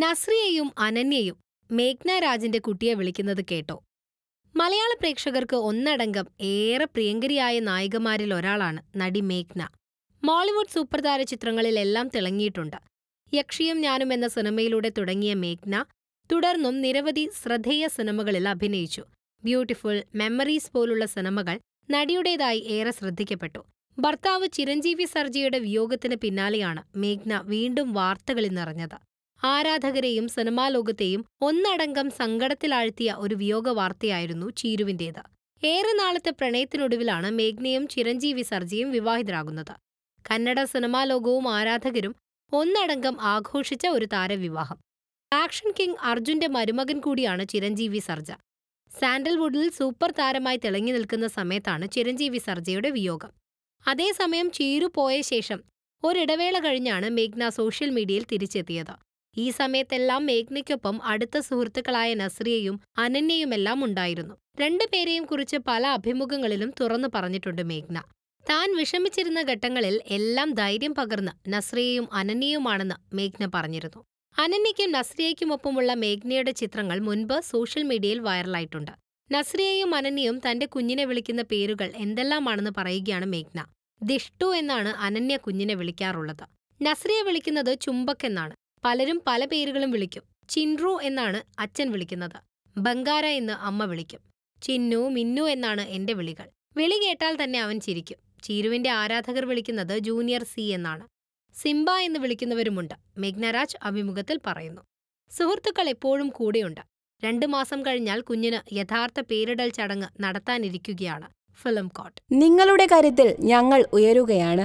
നസ്രിയയും അനന്യയും മേഘ്ന രാജിന്റെ കുട്ടിയെ വിളിക്കുന്നത് കേട്ടോ മലയാള പ്രേക്ഷകർക്ക് ഒന്നടങ്കം ഏറെ പ്രിയങ്കരിയായ നായികമാരിൽ ഒരാളാണ് നടി മേഘ്ന മോളിവുഡ് സൂപ്പർതാര ചിത്രങ്ങളിലെല്ലാം തിളങ്ങിയിട്ടുണ്ട് യക്ഷിയും ഞാനും എന്ന സിനിമയിലൂടെ തുടങ്ങിയ മേഘ്ന തുടർന്നും നിരവധി ശ്രദ്ധേയ സിനിമകളിൽ അഭിനയിച്ചു ബ്യൂട്ടിഫുൾ മെമ്മറീസ് പോലുള്ള സിനിമകൾ നടിയുടേതായി ഏറെ ശ്രദ്ധിക്കപ്പെട്ടു ഭർത്താവ് ചിരഞ്ജീവി സർജിയുടെ വിയോഗത്തിന് പിന്നാലെയാണ് മേഘ്ന വീണ്ടും വാർത്തകളിൽ നിറഞ്ഞത് ആരാധകരെയും സിനിമാ ലോകത്തെയും ഒന്നടങ്കം സങ്കടത്തിലാഴ്ത്തിയ ഒരു വിയോഗ വാർത്തയായിരുന്നു ചീരുവിൻ്റേത് ഏറെ നാളത്തെ പ്രണയത്തിനൊടുവിലാണ് മേഘ്നയും ചിരഞ്ജീവി സർജിയും വിവാഹിതരാകുന്നത് കന്നഡ സിനിമാ ലോകവും ആരാധകരും ഒന്നടങ്കം ആഘോഷിച്ച ഒരു താരവിവാഹം ആക്ഷൻ കിങ് അർജുന്റെ മരുമകൻ കൂടിയാണ് ചിരഞ്ജീവി സർജ സാൻഡൽവുഡിൽ സൂപ്പർ താരമായി തിളങ്ങി നിൽക്കുന്ന സമയത്താണ് ചിരഞ്ജീവി സർജയുടെ വിയോഗം അതേസമയം ചീരു പോയ ശേഷം ഒരിടവേള കഴിഞ്ഞാണ് മേഘ്ന സോഷ്യൽ മീഡിയയിൽ തിരിച്ചെത്തിയത് ഈ സമയത്തെല്ലാം മേഘ്നയ്ക്കൊപ്പം അടുത്ത സുഹൃത്തുക്കളായ നസ്രിയയും അനന്യയുമെല്ലാം ഉണ്ടായിരുന്നു രണ്ടുപേരെയും കുറിച്ച് പല അഭിമുഖങ്ങളിലും തുറന്നു പറഞ്ഞിട്ടുണ്ട് മേഘ്ന താൻ വിഷമിച്ചിരുന്ന ഘട്ടങ്ങളിൽ എല്ലാം ധൈര്യം പകർന്ന് നസ്രിയയും അനന്യയുമാണെന്ന് മേഘ്ന പറഞ്ഞിരുന്നു അനന്യയ്ക്കും നസ്രിയയ്ക്കുമൊപ്പമുള്ള മേഘ്നയുടെ ചിത്രങ്ങൾ മുൻപ് സോഷ്യൽ മീഡിയയിൽ വൈറലായിട്ടുണ്ട് നസ്രിയയും അനന്യയും തന്റെ കുഞ്ഞിനെ വിളിക്കുന്ന പേരുകൾ എന്തെല്ലാമാണെന്ന് പറയുകയാണ് മേഘ്ന ദിഷ്ടു എന്നാണ് അനന്യ കുഞ്ഞിനെ വിളിക്കാറുള്ളത് നസ്രിയ വിളിക്കുന്നത് ചുംബക് എന്നാണ് പലരും പല പേരുകളും വിളിക്കും ചിൻറു എന്നാണ് അച്ഛൻ വിളിക്കുന്നത് ബംഗാര എന്ന് അമ്മ വിളിക്കും ചിന്നു മിന്നു എന്നാണ് എൻ്റെ വിളികൾ വിളി കേട്ടാൽ തന്നെ അവൻ ചിരിക്കും ചീരുവിൻ്റെ ആരാധകർ വിളിക്കുന്നത് ജൂനിയർ സി എന്നാണ് സിംബ എന്ന് വിളിക്കുന്നവരുമുണ്ട് മെഗ്നരാജ് അഭിമുഖത്തിൽ പറയുന്നു സുഹൃത്തുക്കൾ എപ്പോഴും കൂടെയുണ്ട് രണ്ടു മാസം കഴിഞ്ഞാൽ കുഞ്ഞിന് യഥാർത്ഥ പേരിടൽ ചടങ്ങ് നടത്താനിരിക്കുകയാണ് ഫിലിം കോട്ട് നിങ്ങളുടെ കാര്യത്തിൽ ഞങ്ങൾ ഉയരുകയാണ്